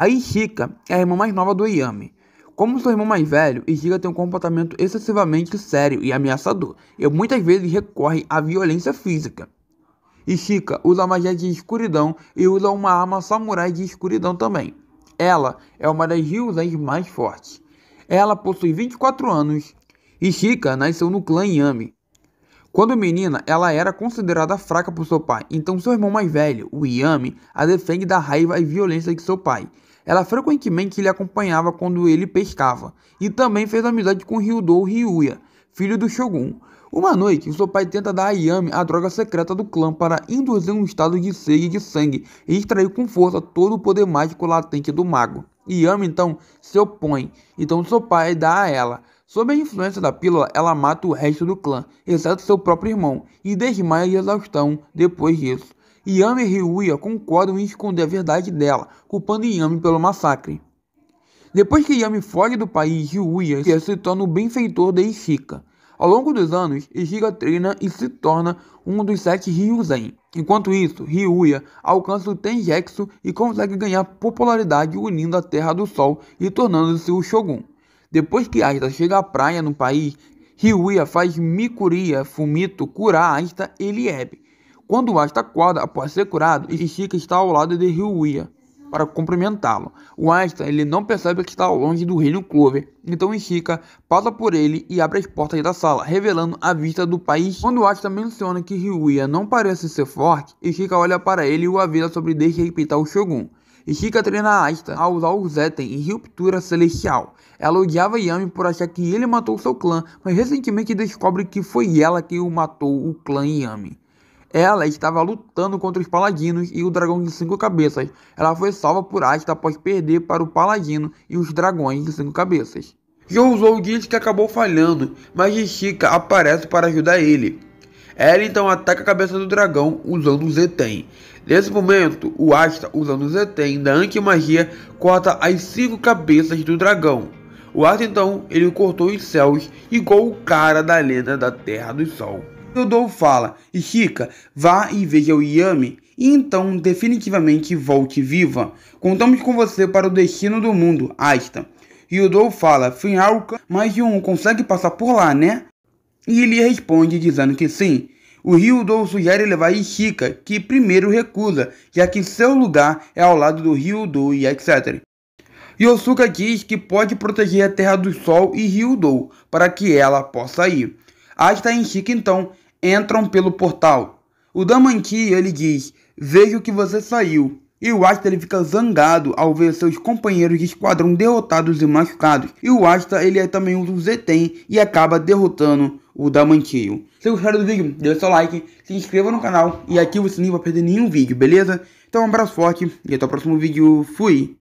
A Ishika é a irmã mais nova do Yami. Como seu irmão mais velho, Ishika tem um comportamento excessivamente sério e ameaçador, e muitas vezes recorre à violência física. Ishika usa magia de escuridão e usa uma arma samurai de escuridão também. Ela é uma das Ryuzens mais fortes. Ela possui 24 anos. Ishika nasceu no clã Yami. Quando menina, ela era considerada fraca por seu pai, então seu irmão mais velho, o Yami, a defende da raiva e violência de seu pai, ela frequentemente lhe acompanhava quando ele pescava e também fez amizade com Ryudo Ryuya, filho do Shogun. Uma noite, seu pai tenta dar a Yami a droga secreta do clã para induzir um estado de sede de sangue e extrair com força todo o poder mágico latente do mago. Yami então se opõe, então seu pai dá a ela. Sob a influência da pílula, ela mata o resto do clã, exceto seu próprio irmão, e desmaia de exaustão depois disso. Yami e Ryuya concordam em esconder a verdade dela, culpando Yami pelo massacre. Depois que Yami foge do país, Ryuya se torna o benfeitor de Ishika. Ao longo dos anos, Ishika treina e se torna um dos sete Ryuzen. Enquanto isso, Ryuya alcança o Tenjexu e consegue ganhar popularidade unindo a Terra do Sol e tornando-se o Shogun. Depois que Aita chega à praia no país, Ryuya faz Mikuria, Fumito, curar Aita e Liebe, quando o acorda após ser curado, Ishika está ao lado de Ryuya para cumprimentá-lo. O Asta ele não percebe que está longe do reino Clover, então Ishika passa por ele e abre as portas da sala, revelando a vista do país. Quando Asta menciona que Ryuya não parece ser forte, Ishika olha para ele e o avisa sobre desrespeitar o Shogun. Ishika treina Asta a usar o Zeten em Ruptura Celestial. Ela odiava Yami por achar que ele matou seu clã, mas recentemente descobre que foi ela que o matou o clã Yami. Ela estava lutando contra os paladinos e o dragão de cinco cabeças. Ela foi salva por Asta após perder para o paladino e os dragões de cinco cabeças. Jouzou diz que acabou falhando, mas Jessica aparece para ajudar ele. Ela então ataca a cabeça do dragão usando o Zeten. Nesse momento, o Asta, usando o Zeten da anti-magia, corta as cinco cabeças do dragão. O Asta então, ele cortou os céus, igual o cara da lenda da Terra do Sol. Yodou fala, Ishika, vá e veja o Yami, e então definitivamente volte viva. Contamos com você para o destino do mundo, Asta. Yodou fala, Finharuka, mais um consegue passar por lá, né? E ele responde dizendo que sim. O rio Dou sugere levar Ishika, que primeiro recusa, já que seu lugar é ao lado do rio Dou e etc. Yosuka diz que pode proteger a Terra do Sol e rio Dou para que ela possa ir e Chica então, entram pelo portal. O Damanki, ele diz, vejo que você saiu. E o Asta ele fica zangado ao ver seus companheiros de esquadrão derrotados e machucados. E o Asta ele é também um o Zeten e acaba derrotando o Damantio. Se gostaram do vídeo, dê seu like, se inscreva no canal e ative o sininho para perder nenhum vídeo, beleza? Então um abraço forte e até o próximo vídeo. Fui!